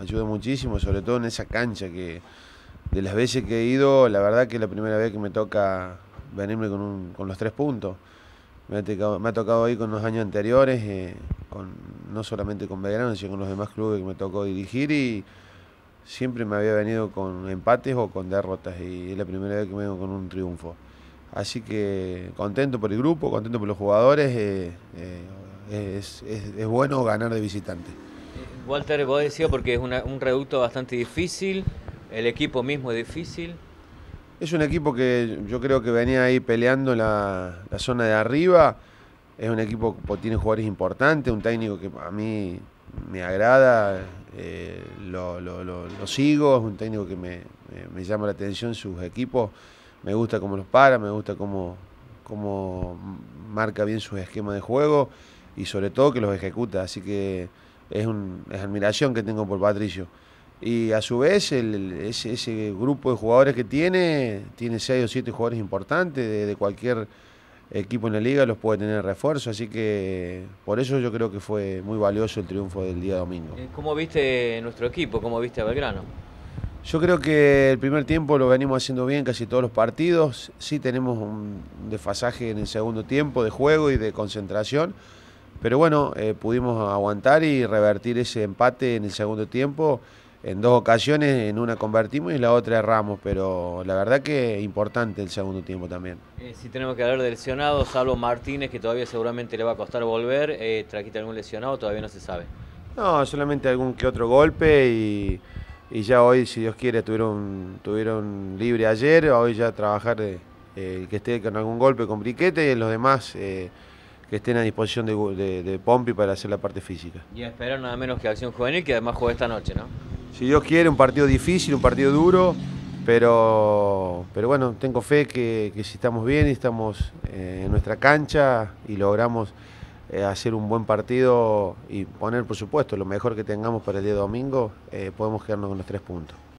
ayuda muchísimo, sobre todo en esa cancha que de las veces que he ido, la verdad que es la primera vez que me toca venirme con, con los tres puntos. Me ha, tocado, me ha tocado ir con los años anteriores, eh, no solamente con Belgrano, sino con los demás clubes que me tocó dirigir y siempre me había venido con empates o con derrotas y es la primera vez que me vengo con un triunfo. Así que contento por el grupo, contento por los jugadores, eh, eh, es, es bueno ganar de visitante. Walter, vos decías porque es un reducto bastante difícil, el equipo mismo es difícil. Es un equipo que yo creo que venía ahí peleando la, zona de arriba. Es un equipo que tiene jugadores importantes, un técnico que a mí me agrada, eh, lo, sigo, es un técnico que me, llama la atención sus equipos, me gusta cómo los para, me gusta cómo, marca bien sus esquemas de juego y sobre todo que los ejecuta. Así que es, un, admiración que tengo por Patricio. Y a su vez, el, ese, grupo de jugadores que tiene, tiene seis o siete jugadores importantes de, de, cualquier equipo en la liga, los puede tener refuerzo. Así que por eso yo creo que fue muy valioso el triunfo del día domingo. Eh, ¿Cómo viste nuestro equipo? ¿Cómo viste a Belgrano? Yo creo que el primer tiempo lo venimos haciendo bien casi todos los partidos. Sí tenemos un desfasaje en el segundo tiempo de juego y de concentración pero bueno, eh, pudimos aguantar y revertir ese empate en el segundo tiempo. En dos ocasiones, en una convertimos y en la otra erramos, pero la verdad que es importante el segundo tiempo también. Eh, si tenemos que hablar de lesionados, salvo Martínez, que todavía seguramente le va a costar volver, eh, ¿traquita algún lesionado? Todavía no se sabe. No, solamente algún que otro golpe y, ya hoy, si Dios quiere, tuvieron, tuvieron libre ayer, hoy ya trabajar eh, el que esté con algún golpe con briquete y los demás que estén a disposición de, de, Pompi para hacer la parte física. Y a esperar nada menos que Acción Juvenil, que además juega esta noche, ¿no? Si Dios quiere, un partido difícil, un partido duro, pero, pero bueno, tengo fe que, si estamos bien y estamos eh, en nuestra cancha y logramos eh, hacer un buen partido y poner, por supuesto, lo mejor que tengamos para el día domingo, eh, podemos quedarnos con los tres puntos.